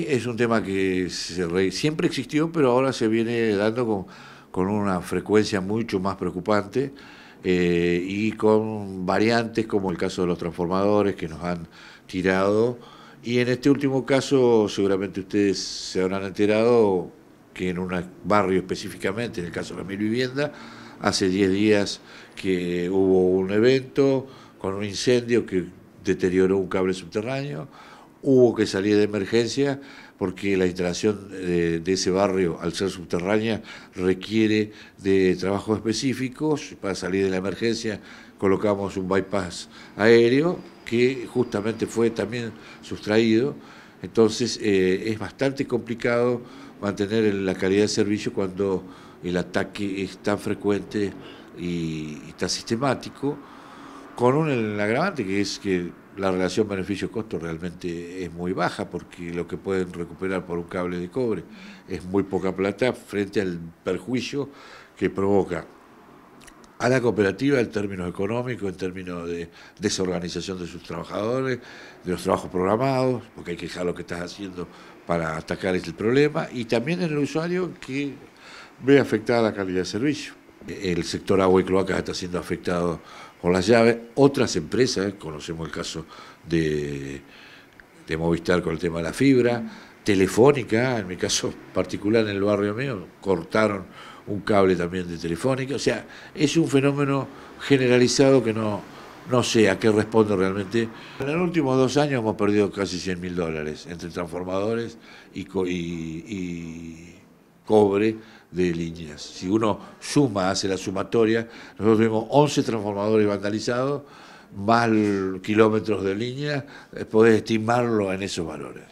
Es un tema que siempre existió, pero ahora se viene dando con, una frecuencia mucho más preocupante eh, y con variantes como el caso de los transformadores que nos han tirado. Y en este último caso, seguramente ustedes se habrán enterado que en un barrio específicamente, en el caso de la mil vivienda, hace 10 días que hubo un evento con un incendio que deterioró un cable subterráneo hubo que salir de emergencia porque la instalación eh, de, ese barrio, al ser subterránea, requiere de trabajos específicos. Para salir de la emergencia colocamos un bypass aéreo que justamente fue también sustraído. Entonces eh, es bastante complicado mantener la calidad de servicio cuando el ataque es tan frecuente y, y tan sistemático, con un agravante que es que la relación beneficio-costo realmente es muy baja porque lo que pueden recuperar por un cable de cobre es muy poca plata frente al perjuicio que provoca a la cooperativa en términos económicos, en términos de desorganización de sus trabajadores, de los trabajos programados, porque hay que dejar lo que estás haciendo para atacar este problema, y también en el usuario que ve afectada la calidad de servicio el sector agua y cloacas está siendo afectado por las llaves. Otras empresas, conocemos el caso de, Movistar con el tema de la fibra, Telefónica, en mi caso particular en el barrio mío, cortaron un cable también de Telefónica. O sea, es un fenómeno generalizado que no, no sé a qué responde realmente. En los últimos dos años hemos perdido casi 100 mil dólares entre transformadores y, y cobre de líneas. Si uno suma, hace la sumatoria, nosotros vemos 11 transformadores vandalizados, más kilómetros de líneas, eh, podés estimarlo en esos valores.